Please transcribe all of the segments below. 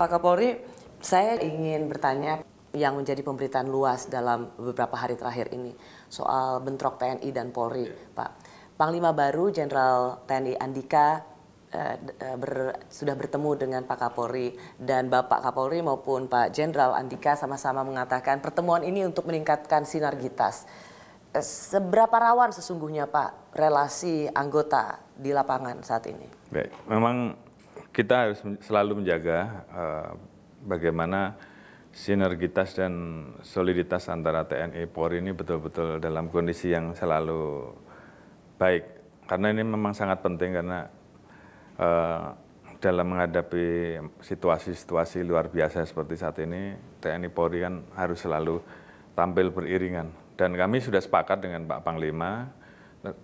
Pak Kapolri, saya ingin bertanya yang menjadi pemberitaan luas dalam beberapa hari terakhir ini soal bentrok TNI dan Polri, iya. Pak. Panglima baru Jenderal TNI Andika eh, eh, ber, sudah bertemu dengan Pak Kapolri dan Bapak Kapolri maupun Pak Jenderal Andika sama-sama mengatakan pertemuan ini untuk meningkatkan sinergitas. Eh, seberapa rawan sesungguhnya Pak relasi anggota di lapangan saat ini? Baik, memang kita harus selalu menjaga uh, bagaimana sinergitas dan soliditas antara TNI Polri ini betul-betul dalam kondisi yang selalu baik karena ini memang sangat penting karena uh, dalam menghadapi situasi-situasi luar biasa seperti saat ini TNI Polri kan harus selalu tampil beriringan dan kami sudah sepakat dengan Pak Panglima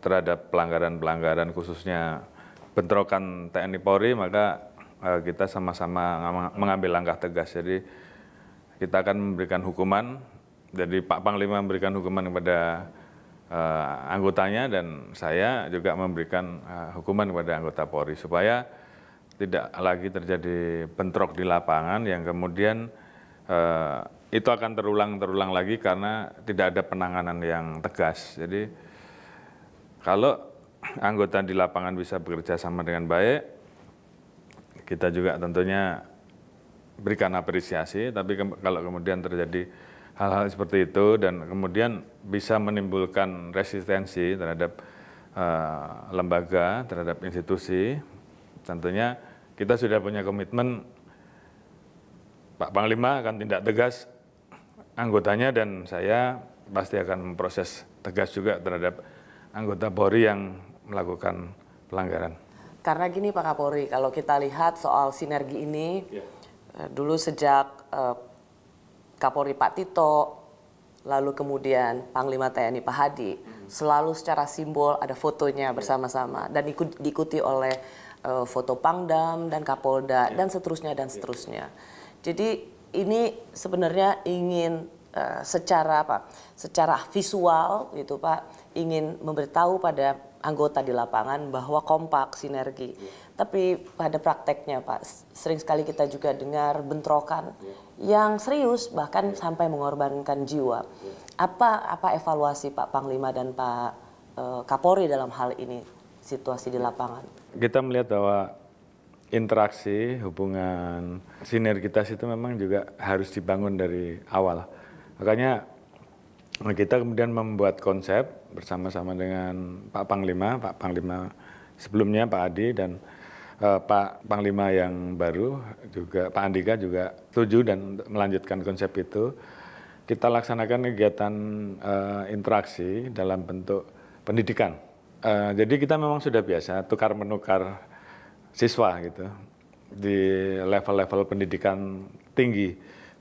terhadap pelanggaran-pelanggaran khususnya bentrokan TNI Polri maka uh, kita sama-sama mengambil langkah tegas. Jadi kita akan memberikan hukuman. Jadi Pak Panglima memberikan hukuman kepada uh, anggotanya dan saya juga memberikan uh, hukuman kepada anggota Polri supaya tidak lagi terjadi bentrok di lapangan yang kemudian uh, itu akan terulang-terulang lagi karena tidak ada penanganan yang tegas. Jadi kalau anggota di lapangan bisa bekerja sama dengan baik. Kita juga tentunya berikan apresiasi, tapi ke kalau kemudian terjadi hal-hal seperti itu dan kemudian bisa menimbulkan resistensi terhadap uh, lembaga, terhadap institusi, tentunya kita sudah punya komitmen Pak Panglima akan tindak tegas anggotanya dan saya pasti akan memproses tegas juga terhadap anggota Polri yang melakukan pelanggaran. Karena gini Pak Kapolri, kalau kita lihat soal sinergi ini, ya. Eh, dulu sejak eh, Kapolri Pak Tito, lalu kemudian Panglima TNI Pak Hadi, hmm. selalu secara simbol ada fotonya ya. bersama-sama dan ikut, diikuti oleh eh, foto Pangdam dan Kapolda ya. dan seterusnya dan ya. seterusnya. Ya. Jadi ini sebenarnya ingin Eh, secara apa secara visual gitu Pak ingin memberitahu pada anggota di lapangan bahwa kompak sinergi. Yeah. Tapi pada prakteknya Pak, sering sekali kita juga dengar bentrokan yeah. yang serius bahkan yeah. sampai mengorbankan jiwa. Yeah. Apa apa evaluasi Pak Panglima dan Pak uh, Kapolri dalam hal ini situasi di lapangan? Kita melihat bahwa interaksi, hubungan sinergitas itu memang juga harus dibangun dari awal Makanya eh, kita kemudian membuat konsep bersama-sama dengan Pak Panglima, Pak Panglima sebelumnya Pak Adi dan uh, Pak Panglima yang baru juga Pak Andika juga setuju dan melanjutkan konsep itu. Kita laksanakan kegiatan uh, interaksi dalam bentuk pendidikan. Uh, jadi kita memang sudah biasa tukar menukar siswa gitu di level-level pendidikan tinggi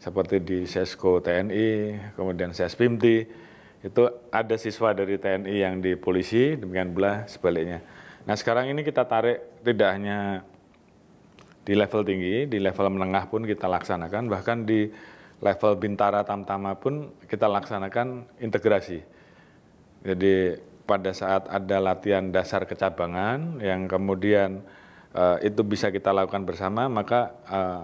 seperti di Sesko TNI, kemudian Sespimti, itu ada siswa dari TNI yang di polisi, demikian pula sebaliknya. Nah sekarang ini kita tarik tidak hanya di level tinggi, di level menengah pun kita laksanakan, bahkan di level bintara tamtama pun kita laksanakan integrasi. Jadi pada saat ada latihan dasar kecabangan yang kemudian uh, itu bisa kita lakukan bersama, maka uh,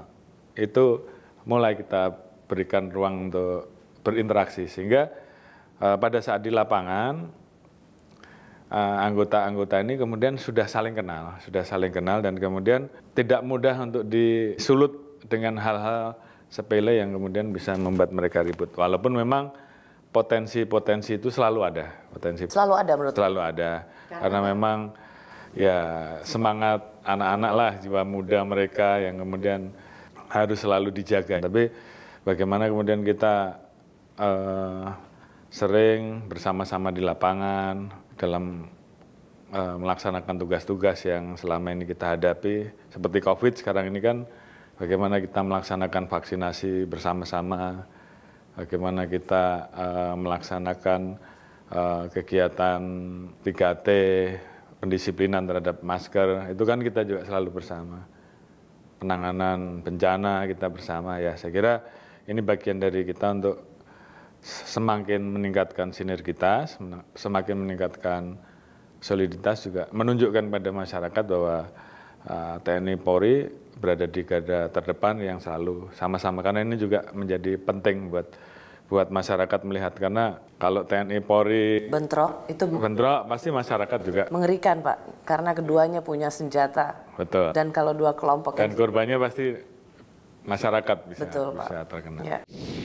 itu mulai kita berikan ruang untuk berinteraksi sehingga uh, pada saat di lapangan eh, anggota-anggota uh, ini kemudian sudah saling kenal, sudah saling kenal dan kemudian tidak mudah untuk disulut dengan hal-hal sepele yang kemudian bisa membuat mereka ribut. Walaupun memang potensi-potensi itu selalu ada, potensi selalu ada menurut selalu ada karena, karena memang ya semangat anak-anak lah jiwa muda mereka yang kemudian harus selalu dijaga. Tapi bagaimana kemudian kita uh, sering bersama-sama di lapangan dalam uh, melaksanakan tugas-tugas yang selama ini kita hadapi seperti COVID sekarang ini kan bagaimana kita melaksanakan vaksinasi bersama-sama, bagaimana kita uh, melaksanakan uh, kegiatan 3T, pendisiplinan terhadap masker, itu kan kita juga selalu bersama penanganan bencana kita bersama ya saya kira ini bagian dari kita untuk semakin meningkatkan sinergitas, semakin meningkatkan soliditas juga menunjukkan pada masyarakat bahwa eh, TNI Polri berada di garda terdepan yang selalu sama-sama karena ini juga menjadi penting buat buat masyarakat melihat karena kalau TNI Polri bentrok itu bentrok pasti masyarakat juga mengerikan Pak karena keduanya punya senjata betul dan kalau dua kelompok dan korbannya pasti masyarakat bisa betul, bisa Pak. terkena ya.